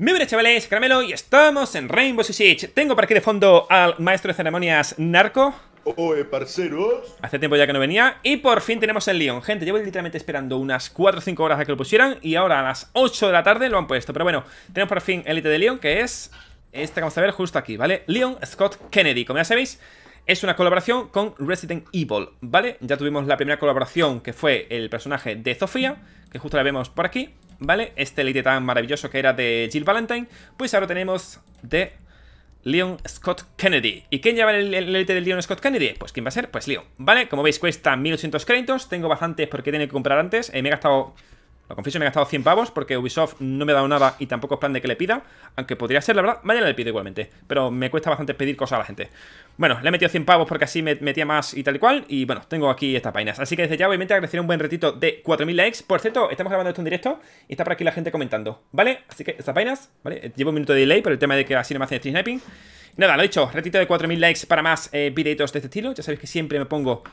Muy chavales, Caramelo y estamos en Rainbow Six Tengo por aquí de fondo al maestro de ceremonias Narco Oe, parceros Hace tiempo ya que no venía Y por fin tenemos el Leon Gente, llevo literalmente esperando unas 4 o 5 horas a que lo pusieran Y ahora a las 8 de la tarde lo han puesto Pero bueno, tenemos por fin el de Leon que es... este que vamos a ver justo aquí, ¿vale? Leon Scott Kennedy, como ya sabéis es una colaboración con Resident Evil, ¿vale? Ya tuvimos la primera colaboración que fue el personaje de Sofía, que justo la vemos por aquí, ¿vale? Este elite tan maravilloso que era de Jill Valentine, pues ahora tenemos de Leon Scott Kennedy. ¿Y quién lleva el elite de Leon Scott Kennedy? Pues ¿quién va a ser? Pues Leon, ¿vale? Como veis cuesta 1800 créditos, tengo bastantes porque tiene que comprar antes, eh, me he gastado lo confieso, me he gastado 100 pavos porque Ubisoft no me ha dado nada y tampoco es plan de que le pida. Aunque podría ser, la verdad, mañana le pido igualmente. Pero me cuesta bastante pedir cosas a la gente. Bueno, le he metido 100 pavos porque así me metía más y tal y cual. Y bueno, tengo aquí estas vainas. Así que desde ya, obviamente, agradecer un buen retito de 4.000 likes. Por cierto, estamos grabando esto en directo y está por aquí la gente comentando, ¿vale? Así que estas vainas, ¿vale? Llevo un minuto de delay por el tema de que así no me hacen sniping. Nada, lo he dicho, retito de 4.000 likes para más eh, videitos de este estilo. Ya sabéis que siempre me pongo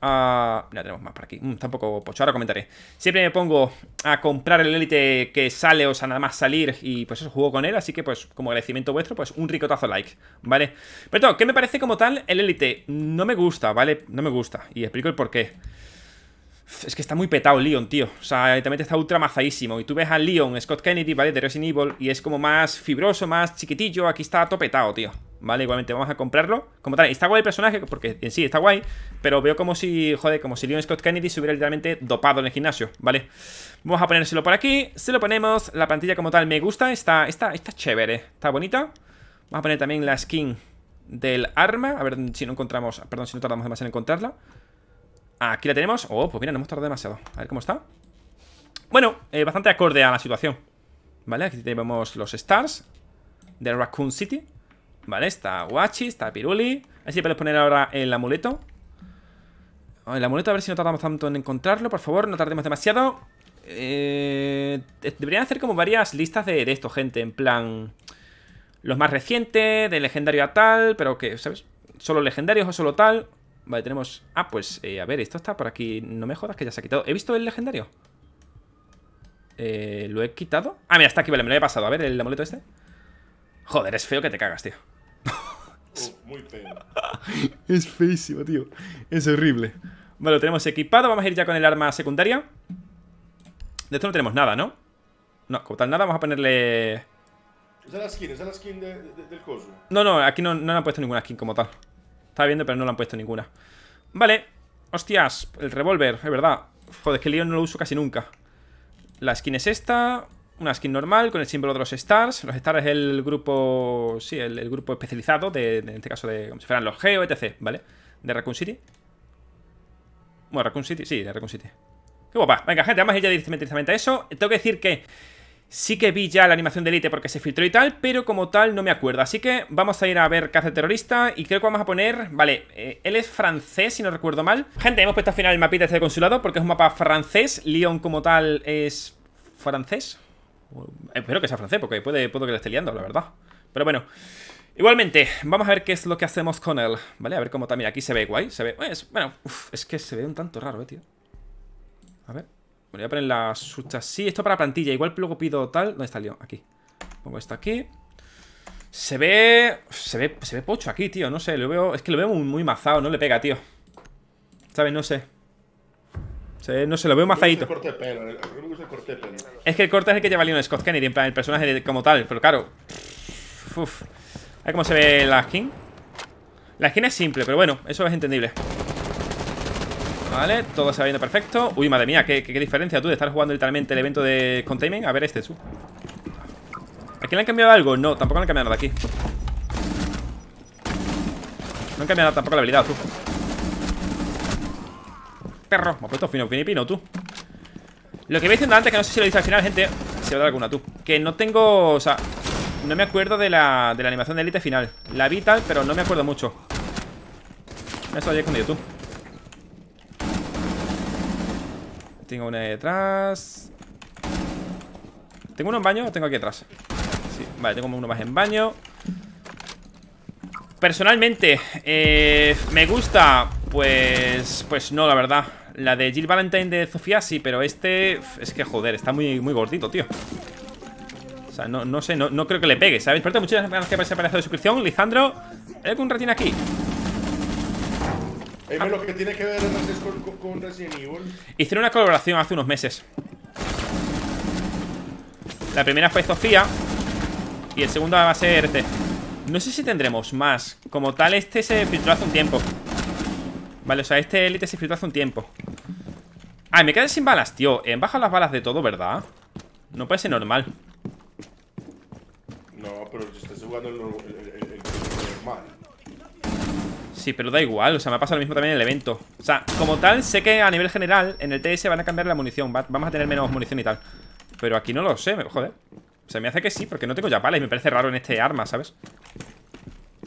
Ah. ya tenemos más por aquí. Mm, tampoco pocho, ahora comentaré. Siempre me pongo a comprar el Elite que sale, o sea, nada más salir. Y pues eso, juego con él. Así que, pues, como agradecimiento vuestro, pues un ricotazo like, ¿vale? Pero todo, ¿qué me parece como tal el Elite? No me gusta, ¿vale? No me gusta. Y explico el por qué. Es que está muy petado Leon, tío. O sea, también está ultra mazadísimo. Y tú ves a Leon, Scott Kennedy, ¿vale? De Resident Evil. Y es como más fibroso, más chiquitillo. Aquí está topetado, tío. ¿vale? Igualmente vamos a comprarlo. Como tal, está guay el personaje, porque en sí está guay, pero veo como si, joder, como si Leon Scott Kennedy se hubiera literalmente dopado en el gimnasio, ¿vale? Vamos a ponérselo por aquí, se lo ponemos, la plantilla como tal me gusta, está, está, está chévere, está bonita. Vamos a poner también la skin del arma, a ver si no encontramos, perdón, si no tardamos demasiado en encontrarla. Aquí la tenemos, oh, pues mira, no hemos tardado demasiado, a ver cómo está. Bueno, eh, bastante acorde a la situación, ¿vale? Aquí tenemos los stars de Raccoon City. Vale, está Guachi, está Piruli. así ver poner ahora el amuleto. Oh, el amuleto, a ver si no tardamos tanto en encontrarlo. Por favor, no tardemos demasiado. Eh, deberían hacer como varias listas de, esto, gente. En plan, los más recientes, de legendario a tal, pero que, ¿sabes? Solo legendarios o solo tal. Vale, tenemos... Ah, pues, eh, a ver, esto está por aquí. No me jodas que ya se ha quitado. ¿He visto el legendario? Eh, ¿Lo he quitado? Ah, mira, está aquí, vale, me lo he pasado. A ver, el amuleto este. Joder, es feo que te cagas, tío. Muy es feísimo, tío. Es horrible. Vale, lo tenemos equipado. Vamos a ir ya con el arma secundaria. De esto no tenemos nada, ¿no? No, como tal nada, vamos a ponerle... Esa es la skin, esa es la skin del coso. No, no, aquí no, le han puesto ninguna skin como tal. Estaba viendo, pero no le han puesto ninguna. Vale. Hostias, el revólver, es verdad. Joder, es que lío no lo uso casi nunca. La skin es esta una skin normal con el símbolo de los Stars. Los Stars es el grupo, sí, el, grupo especializado, de, en este caso, de como si fueran los Geo, etc., ¿vale? De Raccoon City. Bueno, Raccoon City, sí, de Raccoon City. ¡Qué guapa! Venga, gente, vamos a ir ya directamente, a eso. Tengo que decir que sí que vi ya la animación de Elite porque se filtró y tal, pero como tal no me acuerdo. Así que vamos a ir a ver Caza Terrorista y creo que vamos a poner... Vale, eh, él es francés, si no recuerdo mal. Gente, hemos puesto al final el mapita este de consulado porque es un mapa francés. Lyon como tal es francés, Espero que sea francés, porque puede, puedo que le esté liando, la verdad. Pero bueno. Igualmente, vamos a ver qué es lo que hacemos con él, ¿vale? A ver cómo también aquí se ve guay, se ve... Eh, es, bueno, es que se ve un tanto raro, eh, tío. A ver, voy a poner la sucha Sí, esto para plantilla, igual luego pido tal... ¿Dónde está el lío? Aquí. Pongo esto aquí. Se ve... Se ve, se ve pocho aquí, tío, no sé, lo veo... Es que lo veo muy, muy mazado, no le pega, tío. ¿Sabes? No sé no se lo veo mazadito. Es, es que el corte es el que lleva Leon Scott Kennedy, en plan, el personaje como tal, pero claro. Uf. A ver cómo se ve la skin. La skin es simple, pero bueno, eso es entendible. Vale, todo se va viendo perfecto. Uy, madre mía, qué, diferencia tú de estar jugando literalmente el evento de containment. A ver este, tú ¿Aquí le han cambiado algo? No, tampoco le han cambiado nada aquí. No han cambiado tampoco la habilidad, tú perro Me ha puesto fino, fino y pino, tú Lo que iba diciendo antes, que no sé si lo dice al final, gente Se va a dar alguna, tú Que no tengo, o sea No me acuerdo de la, de la animación de élite final La vi tal, pero no me acuerdo mucho Eso había escondido, tú Tengo una detrás ¿Tengo uno en baño o tengo aquí atrás? Sí, vale, tengo uno más en baño Personalmente eh, Me gusta Pues pues no, la verdad la de Jill Valentine de Sofía sí, pero este... Es que, joder, está muy, muy gordito, tío. O sea, no, sé, no, creo que le pegue, ¿sabes? Por muchas gracias por ese pedazo de suscripción. Lizandro, ¿hay algún ratín aquí? Ah. que tiene que ver con Hicieron una colaboración hace unos meses. La primera fue Sofía y el segundo va a ser e No sé si tendremos más. Como tal, este se filtró hace un tiempo. Vale, o sea, este élite se filtró hace un tiempo Ay, ah, me quedé sin balas, tío He eh, bajado las balas de todo, ¿verdad? No puede ser normal No, pero estás jugando el, normal Sí, pero da igual, o sea, me ha pasado lo mismo también en el evento O sea, como tal, sé que a nivel general En el TS van a cambiar la munición Vamos a tener menos munición y tal Pero aquí no lo sé, me, joder o sea, me hace que sí, porque no tengo ya balas y me parece raro en este arma, ¿sabes?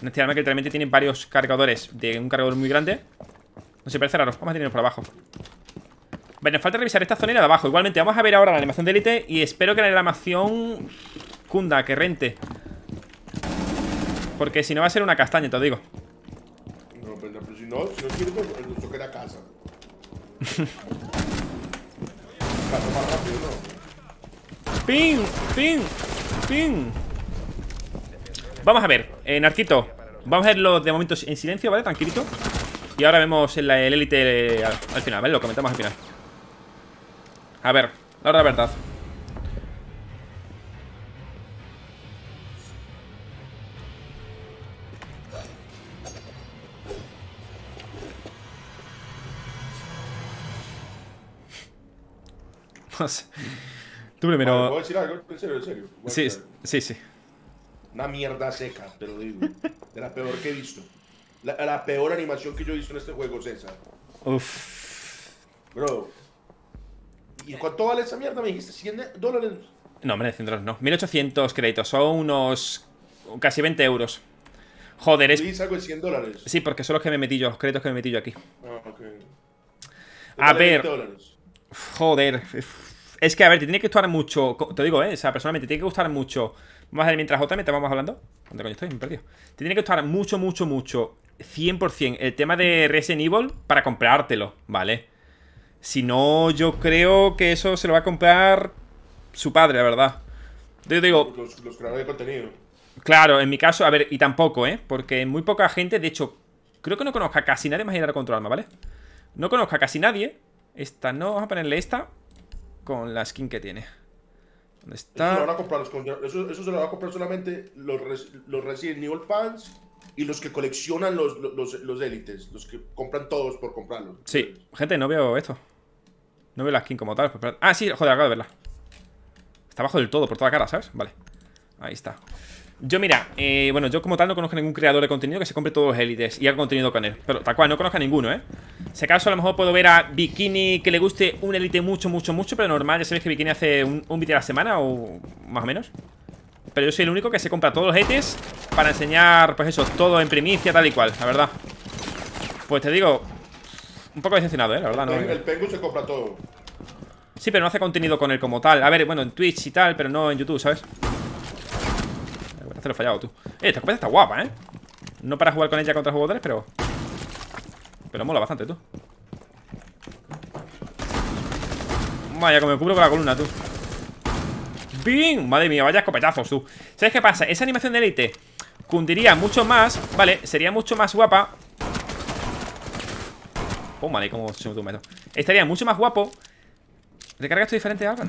En este arma que literalmente tiene varios cargadores de un cargador muy grande no sé, parece raro. Vamos a tenerlo por abajo. Vale, nos falta revisar esta zona y la de abajo. Igualmente, vamos a ver ahora la animación de élite y espero que la animación cunda, que rente. Porque si no va a ser una castaña, te lo digo. No, pero, pues si no, si no quiero, pues casa. ¡Pin! ¡Pin! ¡Pin! Vamos a ver, eh, Narquito. Vamos a verlo de momento en silencio, ¿vale? Tranquilito. Y ahora vemos el élite al, final, ¿vale? Lo comentamos al final. A ver, la verdad. Pues Tú primero. Vale, ¿puedo decir algo? En serio, en serio. Sí, sí, sí. Una mierda seca, pero digo. De la peor que he visto. La, peor animación que yo he visto en este juego, César. Uf. Bro. ¿Y cuánto vale esa mierda? Me dijiste 100 dólares. No, hombre, 100 dólares no. 1800 créditos. Son unos. casi 20 euros. Joder, es. algo de 100 dólares? Sí, porque son los que me metí yo, los créditos que me metí yo aquí. Ah, ok. A ver. Joder. Es que, a ver, te tiene que gustar mucho. Te digo, eh. O sea, personalmente, te tiene que gustar mucho. Vamos a ver mientras JM te vamos hablando. ¿Dónde coño estoy? Me he perdido. Te tiene que gustar mucho, mucho, mucho 100%. El tema de Resident Evil para comprártelo, ¿vale? Si no, yo creo que eso se lo va a comprar su padre, la verdad. Yo digo... Los, creadores de contenido. Claro, en mi caso, a ver, y tampoco, ¿eh? Porque muy poca gente, de hecho, creo que no conozca casi nadie más General contra arma, ¿vale? No conozca casi nadie. Esta no, vamos a ponerle esta con la skin que tiene. ¿Dónde está? Eso, se lo va a comprar solamente los, los Resident Evil fans y los que coleccionan los, élites, los que compran todos por comprarlos. Sí, gente, no veo esto. No veo la skin como tal. Pues, ah, sí, joder, acabo de verla. Está abajo del todo, por toda cara, ¿sabes? Vale. Ahí está. Yo, mira, eh, bueno, yo como tal no conozco ningún creador de contenido que se compre todos los élites y haga contenido con él. Pero tal cual, no conozco a ninguno, ¿eh? Si acaso a lo mejor puedo ver a Bikini que le guste un élite mucho, mucho, mucho, pero normal, ya sabéis que Bikini hace un, un vídeo a la semana o más o menos. Pero yo soy el único que se compra todos los ETs Para enseñar, pues eso, todo en primicia Tal y cual, la verdad Pues te digo, un poco decepcionado, eh, la verdad no, El, Pengu se compra todo Sí, pero no hace contenido con él como tal A ver, bueno, en Twitch y tal, pero no en YouTube, ¿sabes? Te lo he fallado, tú Eh, esta cosa está guapa, eh No para jugar con ella contra jugadores, pero Pero mola bastante, tú Vaya, como me cubro con la columna, tú ¡Bing! Madre mía, vaya escopetazos, tú ¿Sabes qué pasa? Esa animación de élite cundiría mucho más Vale, sería mucho más guapa Pum, vale cómo se me Estaría mucho más guapo ¿Recarga esto diferente algo?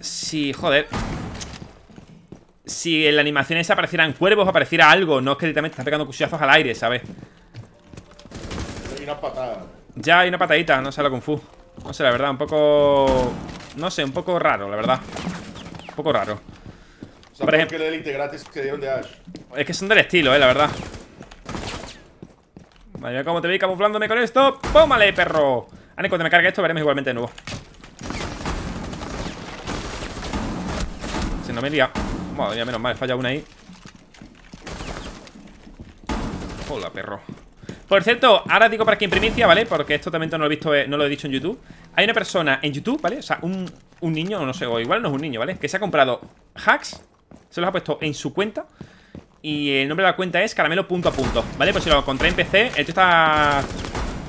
Si, sí, joder Si en la animación esa aparecieran cuervos apareciera algo No es que directamente está pegando cuchillazos al aire, ¿sabes? Hay una patada Ya, hay una patadita, no sé la Kung Fu No sé, la verdad, un poco... No sé, un poco raro, la verdad poco raro. dieron de Es que son del estilo, eh, la verdad. Vale, mira cómo te veis camuflándome con esto. ¡Pómale, perro! Ahora cuando me cargue esto, veremos igualmente de nuevo. Si no me lía. Madre mía, menos mal, falla una ahí. Hola, perro. Por cierto, ahora digo para que en primicia, ¿vale? Porque esto también no lo he visto, eh, no lo he dicho en YouTube. Hay una persona en YouTube, ¿vale? O sea, un, un niño, no sé, o igual no es un niño, ¿vale? Que se ha comprado hacks, se los ha puesto en su cuenta y el nombre de la cuenta es caramelo punto a punto, ¿vale? Pues si lo encontré en PC, Esto está...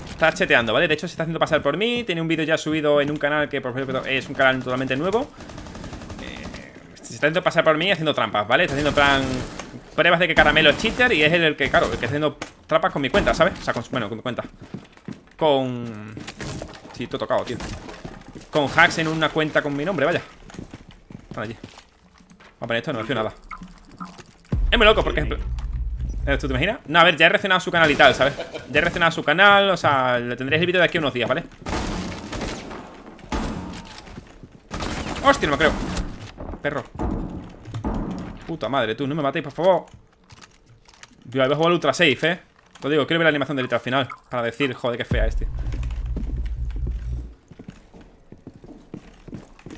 Está cheteando, ¿vale? De hecho, se está haciendo pasar por mí Tiene un vídeo ya subido en un canal que, por ejemplo, es un canal totalmente nuevo eh, Se está haciendo pasar por mí haciendo trampas, ¿vale? Está haciendo plan... Pruebas de que Caramelo es cheater y es el, que, claro, el que está haciendo trampas con mi cuenta, ¿sabes? O sea, con, bueno, con mi cuenta Con... Sí, he tocado, tío con hacks en una cuenta con mi nombre, vaya Están allí a poner esto no me nada Es muy loco porque... Eh, ¿Tú te imaginas? No, a ver, ya he reaccionado a su canal y tal, ¿sabes? Ya he reaccionado a su canal, o sea, le tendréis el vídeo de aquí a unos días, ¿vale? Hostia, no me creo Perro Puta madre, tú, no me matéis, por favor Yo voy a jugar Ultra Safe, ¿eh? Lo digo, quiero ver la animación del al final Para decir, joder, qué fea este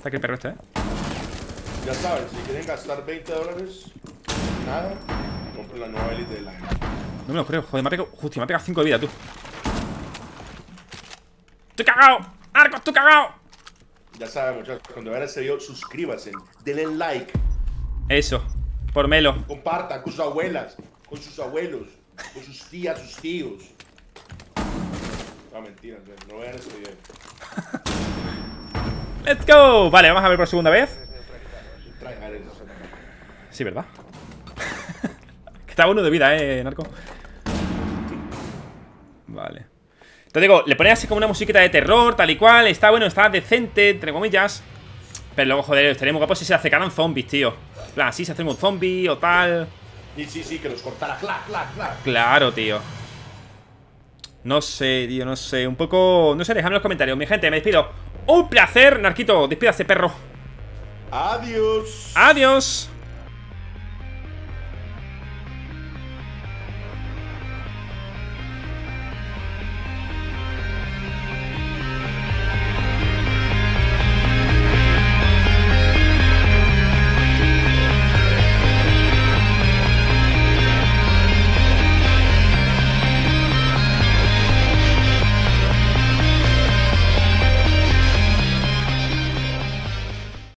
Está aquí el perro este, ¿eh? Ya sabes, si quieren gastar 20 dólares, nada, compren la nueva élite de gente. No me lo creo, joder, me ha pegado. Justo, me ha pegado 5 de vida, tú. ¡Estoy cagado! ¡Arcos, tú cagado! Ya saben, muchachos, cuando vean este video, suscríbanse, denle like. Eso, por melo. Compartan con sus abuelas, con sus abuelos, con sus tías, sus tíos. No, mentira, no vean este video. ¡Let's go! Vale, vamos a ver por segunda vez. Sí, ¿verdad? está bueno de vida, eh, narco. Vale. Te digo, le ponéis así como una musiquita de terror, tal y cual. Está bueno, está decente, entre comillas. Pero luego, joder, estaría muy guapo si se acercaran zombies, tío. plan, si se hacemos un zombie o tal. Y sí, sí, que los cortara. Claro, tío. No sé, tío, no sé. Un poco. No sé, dejadme en los comentarios. Mi gente, me despido. Un placer, Narquito. Despídase, perro. Adiós. Adiós.